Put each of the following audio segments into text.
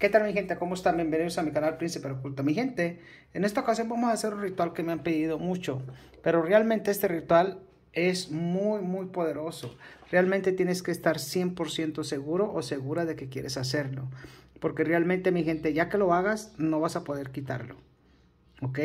¿Qué tal mi gente? ¿Cómo están? Bienvenidos a mi canal Príncipe Oculto. Mi gente, en esta ocasión vamos a hacer un ritual que me han pedido mucho, pero realmente este ritual es muy, muy poderoso. Realmente tienes que estar 100% seguro o segura de que quieres hacerlo, porque realmente mi gente, ya que lo hagas, no vas a poder quitarlo. ¿Ok?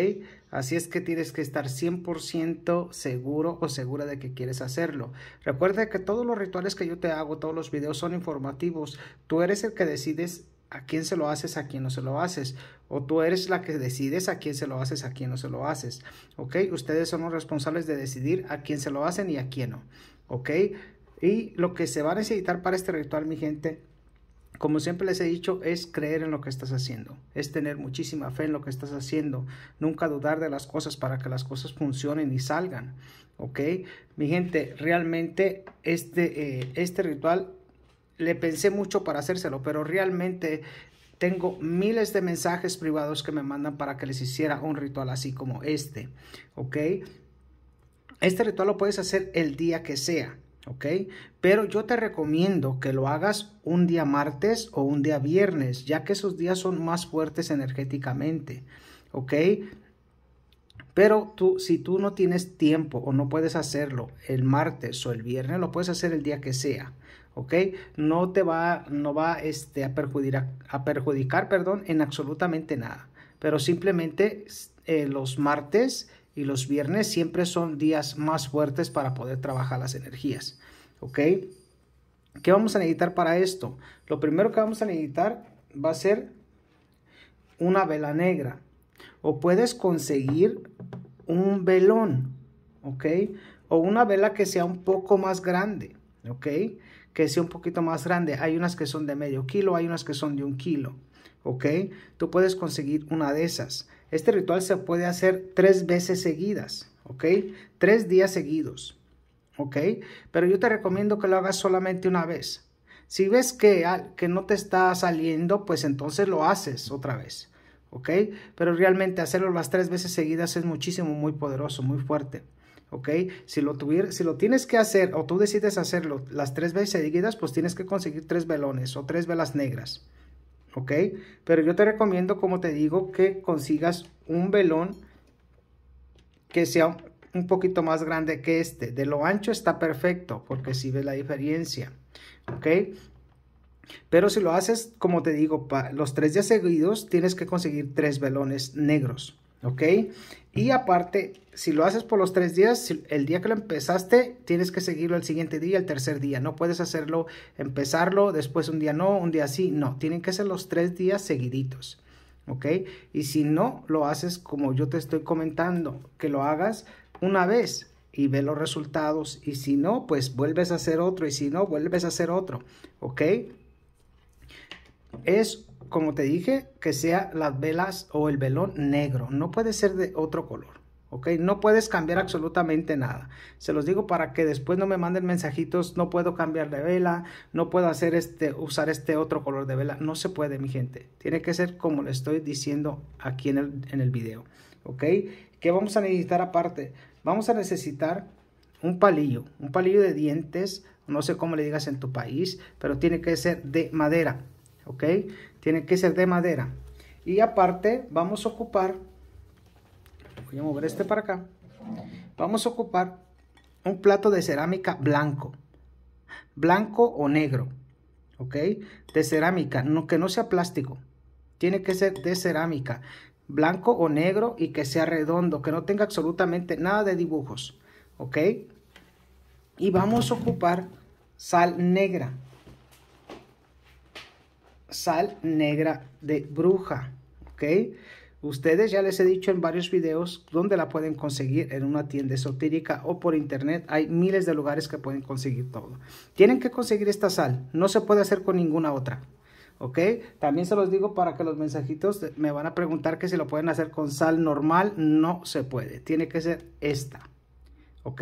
Así es que tienes que estar 100% seguro o segura de que quieres hacerlo. Recuerda que todos los rituales que yo te hago, todos los videos son informativos. Tú eres el que decides a quién se lo haces, a quién no se lo haces. O tú eres la que decides a quién se lo haces, a quién no se lo haces. ¿Ok? Ustedes son los responsables de decidir a quién se lo hacen y a quién no. ¿Ok? Y lo que se va a necesitar para este ritual, mi gente, como siempre les he dicho, es creer en lo que estás haciendo, es tener muchísima fe en lo que estás haciendo, nunca dudar de las cosas para que las cosas funcionen y salgan, ¿ok? Mi gente, realmente este, eh, este ritual le pensé mucho para hacérselo, pero realmente tengo miles de mensajes privados que me mandan para que les hiciera un ritual así como este, ¿ok? Este ritual lo puedes hacer el día que sea, ¿ok? Pero yo te recomiendo que lo hagas un día martes o un día viernes, ya que esos días son más fuertes energéticamente, ¿ok? Pero tú, si tú no tienes tiempo o no puedes hacerlo el martes o el viernes, lo puedes hacer el día que sea, ¿ok? No te va, no va este, a, perjudicar, a perjudicar perdón, en absolutamente nada. Pero simplemente eh, los martes y los viernes siempre son días más fuertes para poder trabajar las energías, ¿ok? ¿Qué vamos a necesitar para esto? Lo primero que vamos a necesitar va a ser una vela negra o puedes conseguir un velón, ¿ok? O una vela que sea un poco más grande, ¿ok? que sea un poquito más grande. Hay unas que son de medio kilo, hay unas que son de un kilo. ¿Ok? Tú puedes conseguir una de esas. Este ritual se puede hacer tres veces seguidas. ¿Ok? Tres días seguidos. ¿Ok? Pero yo te recomiendo que lo hagas solamente una vez. Si ves que, que no te está saliendo, pues entonces lo haces otra vez. ¿Ok? Pero realmente hacerlo las tres veces seguidas es muchísimo, muy poderoso, muy fuerte. ¿ok? Si lo, si lo tienes que hacer o tú decides hacerlo las tres veces seguidas, pues tienes que conseguir tres velones o tres velas negras, ¿ok? Pero yo te recomiendo, como te digo, que consigas un velón que sea un poquito más grande que este. De lo ancho está perfecto, porque si ves la diferencia, ¿ok? Pero si lo haces, como te digo, los tres días seguidos, tienes que conseguir tres velones negros. ¿ok? Y aparte, si lo haces por los tres días, el día que lo empezaste, tienes que seguirlo el siguiente día, el tercer día. No puedes hacerlo, empezarlo, después un día no, un día sí. No, tienen que ser los tres días seguiditos. ¿Ok? Y si no lo haces como yo te estoy comentando, que lo hagas una vez y ve los resultados. Y si no, pues vuelves a hacer otro. Y si no, vuelves a hacer otro. ¿Ok? Es como te dije, que sea las velas o el velón negro. No puede ser de otro color. ¿ok? No puedes cambiar absolutamente nada. Se los digo para que después no me manden mensajitos, no puedo cambiar de vela, no puedo hacer este, usar este otro color de vela. No se puede, mi gente. Tiene que ser como le estoy diciendo aquí en el, en el video, ¿ok? ¿Qué vamos a necesitar aparte? Vamos a necesitar un palillo, un palillo de dientes, no sé cómo le digas en tu país, pero tiene que ser de madera. ¿ok? Tiene que ser de madera. Y aparte vamos a ocupar, voy a mover este para acá, vamos a ocupar un plato de cerámica blanco, blanco o negro, ¿ok? De cerámica, que no sea plástico, tiene que ser de cerámica, blanco o negro y que sea redondo, que no tenga absolutamente nada de dibujos, ¿ok? Y vamos a ocupar sal negra, sal negra de bruja, ¿ok? Ustedes ya les he dicho en varios videos dónde la pueden conseguir en una tienda esotérica o por internet. Hay miles de lugares que pueden conseguir todo. Tienen que conseguir esta sal. No se puede hacer con ninguna otra. ¿ok? También se los digo para que los mensajitos me van a preguntar que si lo pueden hacer con sal normal, no se puede, tiene que ser esta, ¿ok?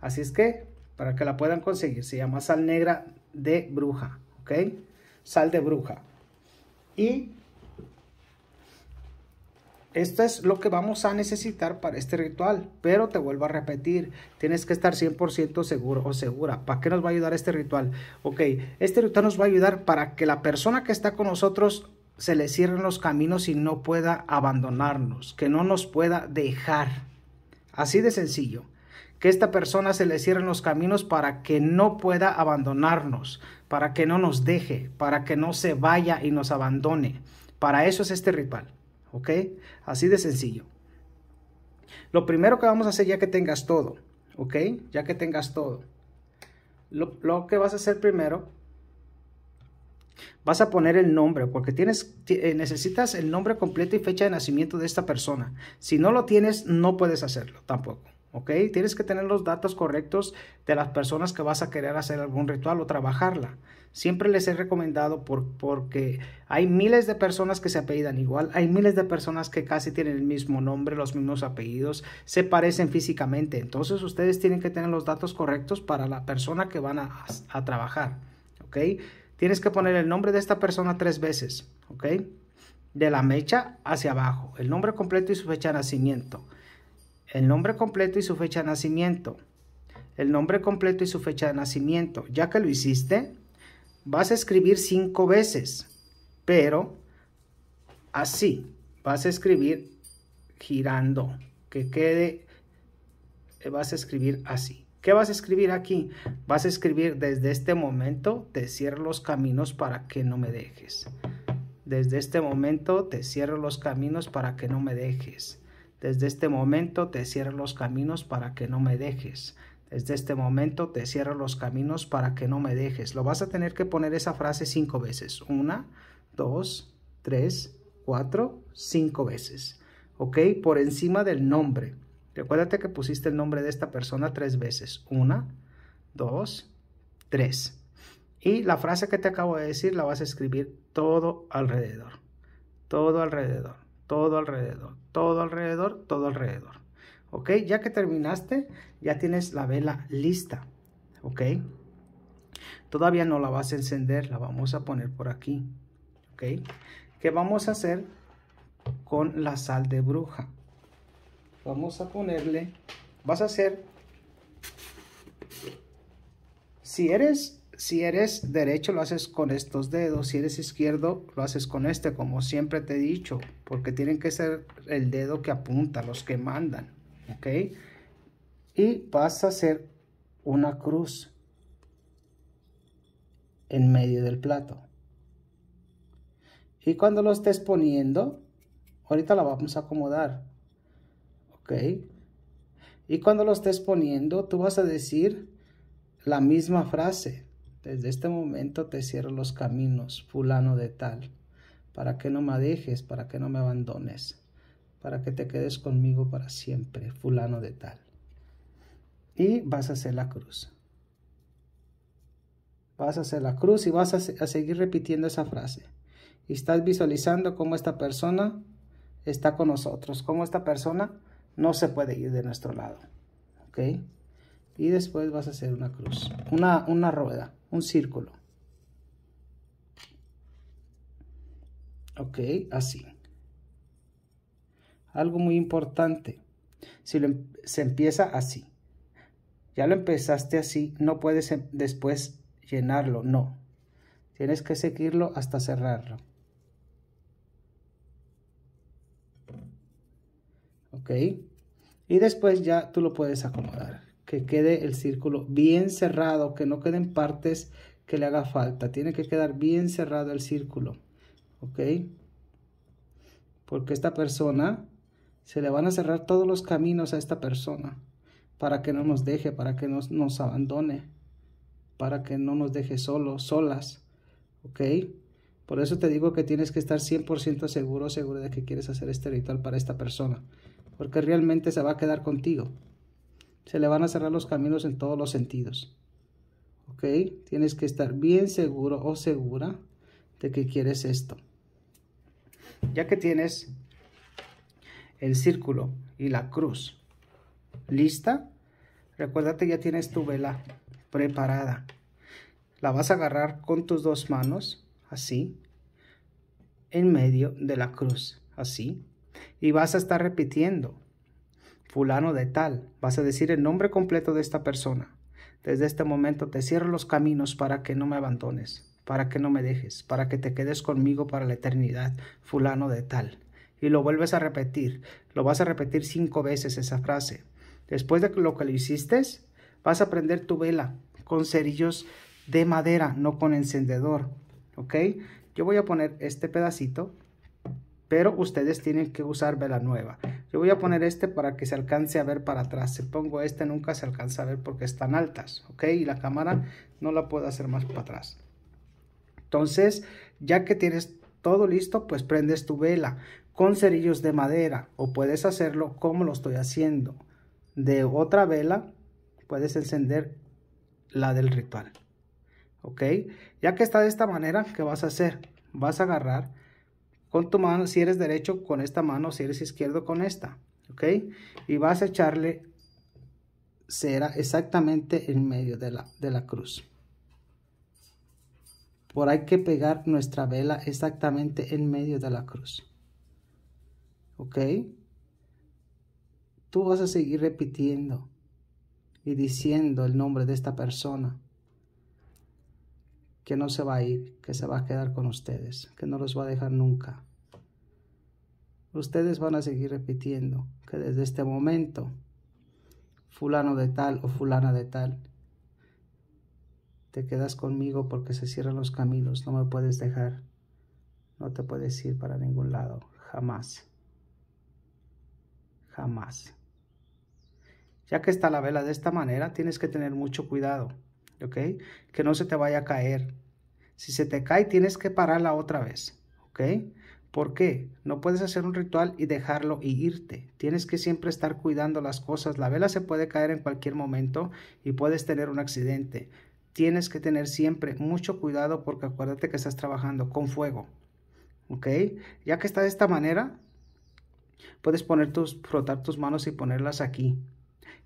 Así es que, para que la puedan conseguir, se llama sal negra de bruja, ¿ok? sal de bruja. Y esto es lo que vamos a necesitar para este ritual, pero te vuelvo a repetir, tienes que estar 100% seguro o segura. ¿Para qué nos va a ayudar este ritual? Ok, este ritual nos va a ayudar para que la persona que está con nosotros se le cierren los caminos y no pueda abandonarnos, que no nos pueda dejar. Así de sencillo. Que esta persona se le cierren los caminos para que no pueda abandonarnos, para que no nos deje, para que no se vaya y nos abandone. Para eso es este ritual, ¿ok? Así de sencillo. Lo primero que vamos a hacer ya que tengas todo, ¿ok? Ya que tengas todo. Lo, que vas a hacer primero, vas a poner el nombre, porque tienes, eh, necesitas el nombre completo y fecha de nacimiento de esta persona. Si no lo tienes, no puedes hacerlo tampoco. ¿ok? Tienes que tener los datos correctos de las personas que vas a querer hacer algún ritual o trabajarla. Siempre les he recomendado porque hay miles de personas que se apellidan igual, hay miles de personas que casi tienen el mismo nombre, los mismos apellidos, se parecen físicamente. Entonces ustedes tienen que tener los datos correctos para la persona que van a, a trabajar, ¿ok? Tienes que poner el nombre de esta persona tres veces, ¿ok? De la mecha hacia abajo, el nombre completo y su fecha de nacimiento el nombre completo y su fecha de nacimiento. El nombre completo y su fecha de nacimiento. Ya que lo hiciste, vas a escribir cinco veces, pero así. Vas a escribir girando, que quede, eh, vas a escribir así. ¿Qué vas a escribir aquí? Vas a escribir desde este momento te cierro los caminos para que no me dejes. Desde este momento te cierro los caminos para que no me dejes. Desde este momento te cierro los caminos para que no me dejes. Desde este momento te cierro los caminos para que no me dejes. Lo vas a tener que poner esa frase cinco veces. Una, dos, tres, cuatro, cinco veces. ¿Ok? Por encima del nombre. Recuérdate que pusiste el nombre de esta persona tres veces. Una, dos, tres. Y la frase que te acabo de decir la vas a escribir todo alrededor. Todo alrededor todo alrededor, todo alrededor, todo alrededor. ¿Ok? Ya que terminaste, ya tienes la vela lista. ¿Ok? Todavía no la vas a encender, la vamos a poner por aquí. ¿Ok? ¿Qué vamos a hacer con la sal de bruja? Vamos a ponerle, vas a hacer, si eres si eres derecho lo haces con estos dedos, si eres izquierdo lo haces con este, como siempre te he dicho, porque tienen que ser el dedo que apunta, los que mandan, ¿ok? Y vas a hacer una cruz en medio del plato. Y cuando lo estés poniendo, ahorita la vamos a acomodar, ¿ok? Y cuando lo estés poniendo, tú vas a decir la misma frase desde este momento te cierro los caminos, fulano de tal, para que no me dejes, para que no me abandones, para que te quedes conmigo para siempre, fulano de tal. Y vas a hacer la cruz. Vas a hacer la cruz y vas a, seguir repitiendo esa frase. Y estás visualizando cómo esta persona está con nosotros, cómo esta persona no se puede ir de nuestro lado. ¿Ok? Y después vas a hacer una cruz, una, una rueda un círculo. Ok, así. Algo muy importante. Si em, se empieza así. Ya lo empezaste así, no puedes em, después llenarlo, no. Tienes que seguirlo hasta cerrarlo. Ok. Y después ya tú lo puedes acomodar que quede el círculo bien cerrado, que no queden partes que le haga falta. Tiene que quedar bien cerrado el círculo, ¿ok? Porque esta persona, se le van a cerrar todos los caminos a esta persona para que no nos deje, para que no nos abandone, para que no nos deje solos, solas, ¿ok? Por eso te digo que tienes que estar 100% seguro, seguro de que quieres hacer este ritual para esta persona, porque realmente se va a quedar contigo. Se le van a cerrar los caminos en todos los sentidos. ¿Ok? Tienes que estar bien seguro o segura de que quieres esto. Ya que tienes el círculo y la cruz lista, recuérdate ya tienes tu vela preparada. La vas a agarrar con tus dos manos, así, en medio de la cruz, así. Y vas a estar repitiendo fulano de tal, vas a decir el nombre completo de esta persona. Desde este momento te cierro los caminos para que no me abandones, para que no me dejes, para que te quedes conmigo para la eternidad, fulano de tal. Y lo vuelves a repetir, lo vas a repetir cinco veces esa frase. Después de lo que lo hiciste, vas a prender tu vela con cerillos de madera, no con encendedor, ¿ok? Yo voy a poner este pedacito pero ustedes tienen que usar vela nueva. Yo voy a poner este para que se alcance a ver para atrás. Si pongo este nunca se alcanza a ver porque están altas, ¿ok? Y la cámara no la puedo hacer más para atrás. Entonces, ya que tienes todo listo, pues prendes tu vela con cerillos de madera o puedes hacerlo como lo estoy haciendo. De otra vela puedes encender la del ritual. ¿Ok? Ya que está de esta manera, ¿qué vas a hacer? Vas a agarrar con tu mano, si eres derecho con esta mano, si eres izquierdo con esta, ¿ok? Y vas a echarle cera exactamente en medio de la, de la cruz. Por hay que pegar nuestra vela exactamente en medio de la cruz. ¿Ok? Tú vas a seguir repitiendo y diciendo el nombre de esta persona que no se va a ir, que se va a quedar con ustedes, que no los va a dejar nunca. Ustedes van a seguir repitiendo que desde este momento, fulano de tal o fulana de tal, te quedas conmigo porque se cierran los caminos, no me puedes dejar, no te puedes ir para ningún lado, jamás, jamás. Ya que está la vela de esta manera, tienes que tener mucho cuidado que no se te vaya a caer. Si se te cae, tienes que pararla otra vez, ¿ok? ¿Por qué? No puedes hacer un ritual y dejarlo y irte. Tienes que siempre estar cuidando las cosas. La vela se puede caer en cualquier momento y puedes tener un accidente. Tienes que tener siempre mucho cuidado porque acuérdate que estás trabajando con fuego. ¿Ok? Ya que está de esta manera, puedes poner tus, frotar tus manos y ponerlas aquí.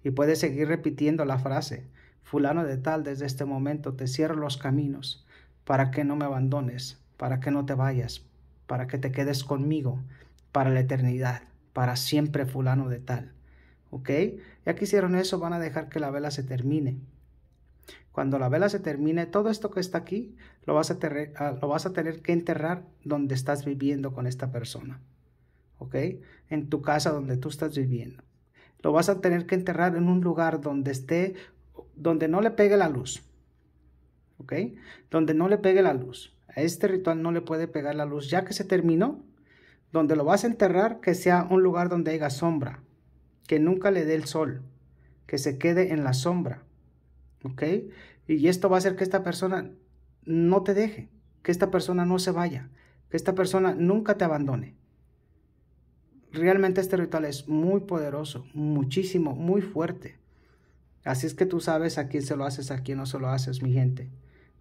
Y puedes seguir repitiendo la frase fulano de tal, desde este momento te cierro los caminos para que no me abandones, para que no te vayas, para que te quedes conmigo para la eternidad, para siempre fulano de tal. ¿Ok? Ya que hicieron eso, van a dejar que la vela se termine. Cuando la vela se termine, todo esto que está aquí lo vas a, tener, ah, lo vas a tener que enterrar donde estás viviendo con esta persona. ¿Ok? En tu casa donde tú estás viviendo. Lo vas a tener que enterrar en un lugar donde esté donde no le pegue la luz. ¿Ok? Donde no le pegue la luz. A este ritual no le puede pegar la luz ya que se terminó. Donde lo vas a enterrar, que sea un lugar donde haya sombra. Que nunca le dé el sol. Que se quede en la sombra. ¿Ok? Y esto va a hacer que esta persona no te deje. Que esta persona no se vaya. Que esta persona nunca te abandone. Realmente este ritual es muy poderoso, muchísimo, muy fuerte. Así es que tú sabes a quién se lo haces, a quién no se lo haces, mi gente.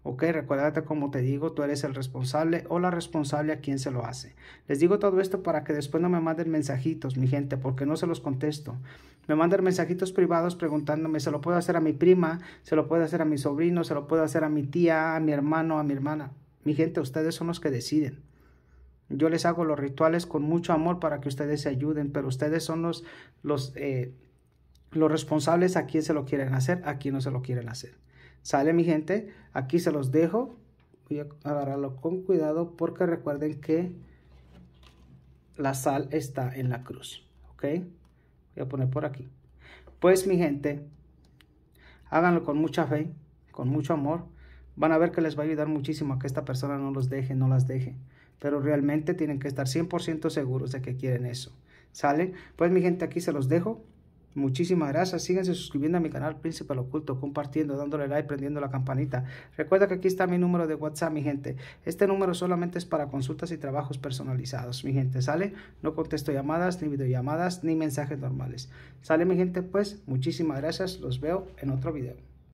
Ok, recuérdate como te digo, tú eres el responsable o la responsable a quien se lo hace. Les digo todo esto para que después no me manden mensajitos, mi gente, porque no se los contesto. Me mandan mensajitos privados preguntándome, ¿se lo puedo hacer a mi prima? ¿Se lo puedo hacer a mi sobrino? ¿Se lo puedo hacer a mi tía, a mi hermano, a mi hermana? Mi gente, ustedes son los que deciden. Yo les hago los rituales con mucho amor para que ustedes se ayuden, pero ustedes son los, los eh, los responsables a quién se lo quieren hacer, a quién no se lo quieren hacer. Sale mi gente, aquí se los dejo. Voy a agarrarlo con cuidado porque recuerden que la sal está en la cruz. ¿Ok? Voy a poner por aquí. Pues mi gente, háganlo con mucha fe, con mucho amor. Van a ver que les va a ayudar muchísimo a que esta persona no los deje, no las deje. Pero realmente tienen que estar 100% seguros de que quieren eso. ¿Sale? Pues mi gente, aquí se los dejo. Muchísimas gracias. Síganse suscribiendo a mi canal Príncipe Oculto, compartiendo, dándole like, prendiendo la campanita. Recuerda que aquí está mi número de WhatsApp, mi gente. Este número solamente es para consultas y trabajos personalizados, mi gente. ¿Sale? No contesto llamadas, ni videollamadas, ni mensajes normales. ¿Sale, mi gente? Pues muchísimas gracias. Los veo en otro video.